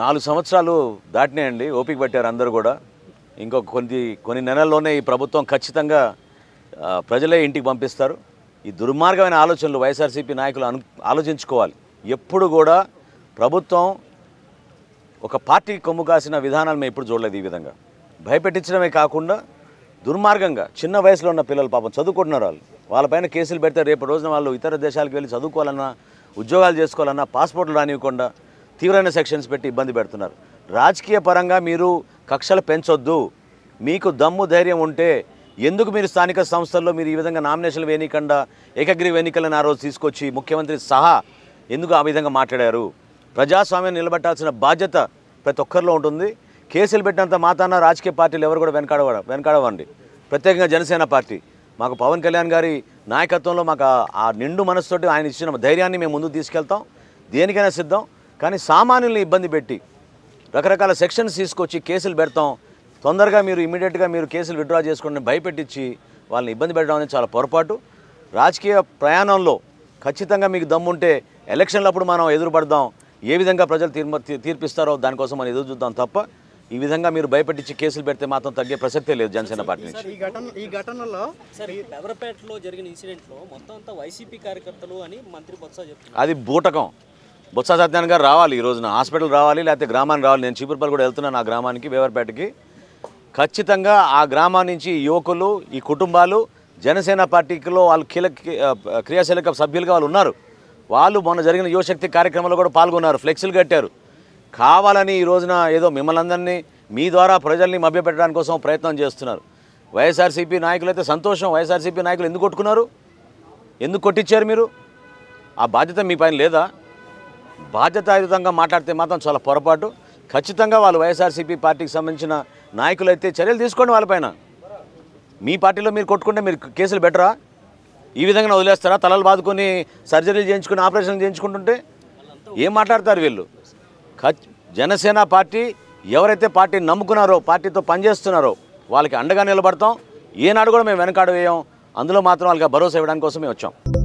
నాలుగు సంవత్సరాలు దాటినాయండి ఓపిక పట్టారు అందరూ కూడా ఇంకో కొన్ని కొన్ని నెలల్లోనే ఈ ప్రభుత్వం ఖచ్చితంగా ప్రజలే ఇంటికి పంపిస్తారు ఈ దుర్మార్గమైన ఆలోచనలు వైఎస్ఆర్సీపీ నాయకులు అను ఆలోచించుకోవాలి ఎప్పుడు కూడా ప్రభుత్వం ఒక పార్టీకి కొమ్ము కాసిన విధానాలు మేము ఎప్పుడు చూడలేదు ఈ విధంగా భయపెట్టించడమే కాకుండా దుర్మార్గంగా చిన్న వయసులో ఉన్న పిల్లలు పాపం చదువుకుంటున్నారు వాళ్ళు వాళ్ళపైన కేసులు పెడితే రేపు రోజున వాళ్ళు ఇతర దేశాలకు వెళ్ళి చదువుకోవాలన్నా ఉద్యోగాలు చేసుకోవాలన్నా పాస్పోర్ట్లు రానివ్వకుండా తీవ్రమైన సెక్షన్స్ పెట్టి ఇబ్బంది పెడుతున్నారు రాజకీయ పరంగా మీరు కక్షలు పెంచొద్దు మీకు దమ్ము ధైర్యం ఉంటే ఎందుకు మీరు స్థానిక సంస్థల్లో మీరు ఈ విధంగా నామినేషన్లు వేయకుండా ఏకగ్రీవ ఎన్నికలను ఆ రోజు తీసుకొచ్చి ముఖ్యమంత్రి సహా ఎందుకు ఆ విధంగా మాట్లాడారు ప్రజాస్వామ్యం నిలబెట్టాల్సిన బాధ్యత ప్రతి ఒక్కరిలో ఉంటుంది కేసులు పెట్టినంత మాతాన రాజకీయ పార్టీలు ఎవరు కూడా వెనకాడవ వెనకాడవండి ప్రత్యేకంగా జనసేన పార్టీ మాకు పవన్ కళ్యాణ్ గారి నాయకత్వంలో మాకు ఆ నిండు మనసుతోటి ఆయన ఇచ్చిన ధైర్యాన్ని మేము ముందుకు తీసుకెళ్తాం దేనికైనా సిద్ధం కానీ సామాన్యుల్ని ఇబ్బంది పెట్టి రకరకాల సెక్షన్స్ తీసుకొచ్చి కేసులు పెడతాం తొందరగా మీరు ఇమీడియట్గా మీరు కేసులు విత్డ్రా చేసుకోండి భయపెట్టించి వాళ్ళని ఇబ్బంది పెట్టడం అనేది చాలా పొరపాటు రాజకీయ ప్రయాణంలో ఖచ్చితంగా మీకు దమ్ముంటే ఎలక్షన్లప్పుడు మనం ఎదురుపడదాం ఏ విధంగా ప్రజలు తీర్మ తీర్పిస్తారో దానికోసం మనం ఎదురు చూద్దాం తప్ప ఈ విధంగా మీరు భయపెట్టించి కేసులు పెడితే మాత్రం తగ్గే ప్రసక్తే లేదు జనసేన పార్టీ నుంచి ఈ ఘటనలో ఎవరపేటలో జరిగిన ఇన్సిడెంట్లో మొత్తం అంతా వైసీపీ కార్యకర్తలు అని మంత్రి బొత్స చెప్తున్నారు అది బూటకం బొత్స సత్యాన్ గారు రావాలి ఈ రోజున హాస్పిటల్ రావాలి లేకపోతే గ్రామానికి రావాలి నేను చీపురుపల్లి కూడా వెళ్తున్నాను ఆ గ్రామానికి వేవర్పేటకి ఖచ్చితంగా ఆ గ్రామం నుంచి యువకులు ఈ కుటుంబాలు జనసేన పార్టీలో వాళ్ళు కీలక క్రియాశీలక సభ్యులుగా వాళ్ళు ఉన్నారు వాళ్ళు మొన్న జరిగిన యువశక్తి కార్యక్రమంలో కూడా పాల్గొన్నారు ఫ్లెక్సీలు కట్టారు కావాలని ఈ రోజున ఏదో మిమ్మల్ని అందరినీ మీ ద్వారా ప్రజల్ని మభ్యపెట్టడానికి కోసం ప్రయత్నం చేస్తున్నారు వైఎస్ఆర్సీపీ నాయకులు అయితే సంతోషం వైఎస్ఆర్సీపీ నాయకులు ఎందుకు కొట్టుకున్నారు ఎందుకు కొట్టించారు మీరు ఆ బాధ్యత మీ పైన లేదా బాధ్యతాయుతంగా మాట్లాడితే మాత్రం చాలా పొరపాటు ఖచ్చితంగా వాళ్ళు వైఎస్ఆర్సీపీ పార్టీకి సంబంధించిన నాయకులు అయితే చర్యలు తీసుకోండి వాళ్ళపైన మీ పార్టీలో మీరు కొట్టుకుంటే మీరు కేసులు బెటరా ఈ విధంగా వదిలేస్తారా తలలు బాదుకొని సర్జరీలు చేయించుకుని ఆపరేషన్లు చేయించుకుంటుంటే ఏం మాట్లాడతారు వీళ్ళు జనసేన పార్టీ ఎవరైతే పార్టీ నమ్ముకున్నారో పార్టీతో పనిచేస్తున్నారో వాళ్ళకి అండగా నిలబడతాం ఏనాడు కూడా మేము వెనకాడు వేయం అందులో మాత్రం వాళ్ళకి భరోసా ఇవ్వడానికి కోసం మేము వచ్చాం